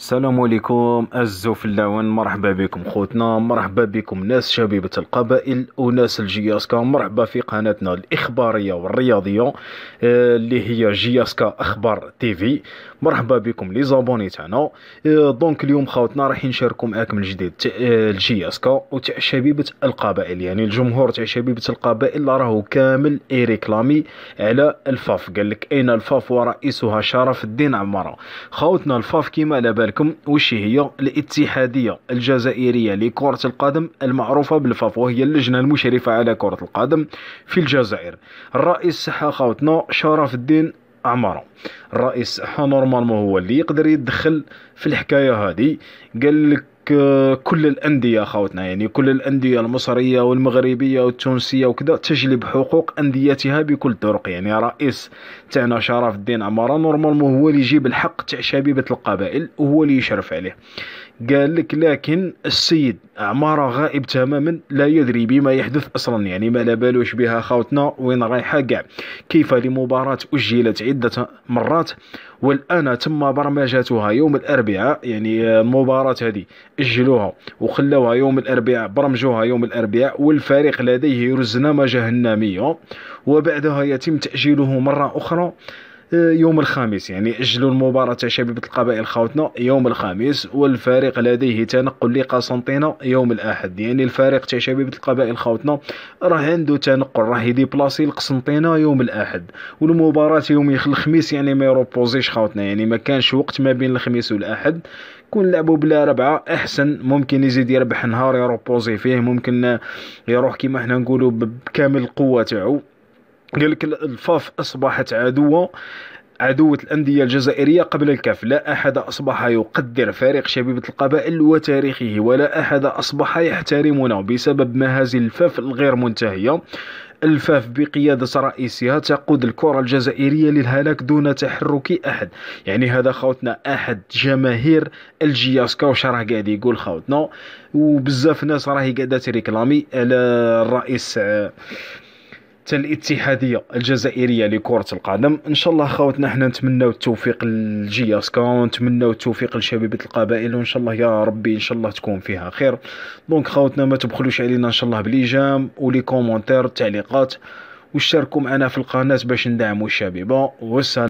السلام عليكم اللون مرحبا بكم خوتنا مرحبا بكم ناس شبيبة القبائل وناس الجياسكا مرحبا في قناتنا الإخبارية والرياضية آه، اللي هي جياسكا أخبار تيفي مرحبا بكم لي زابوني تاعنا آه، دونك اليوم خوتنا راح نشاركو معاكم الجديد تاع آه، الجياسكا وتاع شبيبة القبائل يعني الجمهور تاع شبيبة القبائل راهو كامل إيريكلامي على الفاف قال لك أين الفاف ورئيسها شرف الدين عمارة خوتنا الفاف كيما على بالك لكم وش هي الاتحادية الجزائرية لكرة القدم المعروفة بالفافو هي اللجنة المشرفة على كرة القدم في الجزائر الرئيس حقاوتنا شرف الدين عمارة الرئيس نورمالمون هو اللي يقدر يدخل في الحكاية هذه قال لك آه، كل الانديه خاوتنا يعني كل الانديه المصريه والمغربيه والتونسيه وكذا تجلب حقوق انديتها بكل الطرق يعني رئيس تاعنا شرف الدين عماره نورمالمون هو اللي يجيب الحق تاع شبيبه القبائل وهو اللي يشرف عليه قال لك لكن السيد عماره غائب تماما لا يدري بما يحدث اصلا يعني ما لا بالوش بها خاوتنا وين رايحه كاع كيف لمباراه اجلت عده مرات والان تم برمجتها يوم الاربعاء يعني المباراه آه، هذه أجلوها وخلوها يوم الأربعاء برمجوها يوم الأربعاء والفريق لديه رزنامة جهنمية وبعدها يتم تأجيله مرة أخرى آه، يوم الخامس يعني أجلوا المباراة شبيبة القبائل خاوتنا يوم الخامس والفريق لديه تنقل لقسنطينة يوم الأحد يعني الفريق تاع شبيبة القبائل خاوتنا راه عنده تنقل راه يديبلاسي لقسنطينة يوم الأحد والمباراة يوم الخميس يعني ما يروبوزيش خاوتنا يعني ما كانش وقت ما بين الخميس والأحد كون لعبوا بلا ربعه احسن ممكن يزيد يربح نهار يروبوزي فيه ممكن يروح كيما حنا نقولوا بكامل القوه تاعو قال لك الفاف اصبحت عدوه عدوة الأندية الجزائرية قبل الكاف لا أحد أصبح يقدر فارق شبيبة القبائل وتاريخه ولا أحد أصبح يحترمونه بسبب مهازل الفاف الغير منتهية الفاف بقيادة رئيسها تقود الكرة الجزائرية للهلاك دون تحرك أحد يعني هذا خوتنا أحد جماهير الجياسكا وش راه قاعد يقول خوتنا وبزاف ناس راهي قاعدة تريكلامي على الرئيس الاتحاديه الجزائريه لكره القدم ان شاء الله خاوتنا حنا نتمناو التوفيق لجياسكا ونتمناو التوفيق لشبيبه القبائل وان شاء الله يا ربي ان شاء الله تكون فيها خير دونك خاوتنا ما تبخلوش علينا ان شاء الله بالايجام ولي كومونتير التعليقات واشتركوا معنا في القناه باش ندعموا الشبيبه والسلام